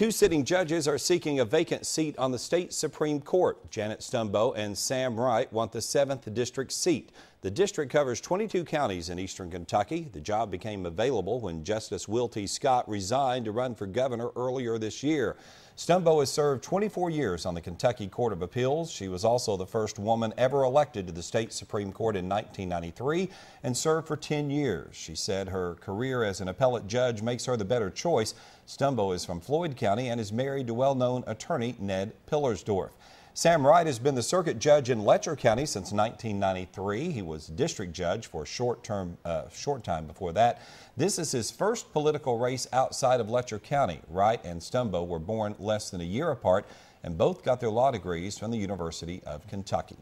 Two sitting judges are seeking a vacant seat on the state Supreme Court. Janet Stumbo and Sam Wright want the 7th District seat. The district covers 22 counties in eastern Kentucky. The job became available when Justice Will T. Scott resigned to run for governor earlier this year. Stumbo has served 24 years on the Kentucky Court of Appeals. She was also the first woman ever elected to the state Supreme Court in 1993 and served for 10 years. She said her career as an appellate judge makes her the better choice. Stumbo is from Floyd County and is married to well known attorney Ned Pillersdorf. Sam Wright has been the circuit judge in Letcher County since 1993. He was district judge for a short term, uh, short time before that. This is his first political race outside of Letcher County. Wright and Stumbo were born less than a year apart, and both got their law degrees from the University of Kentucky.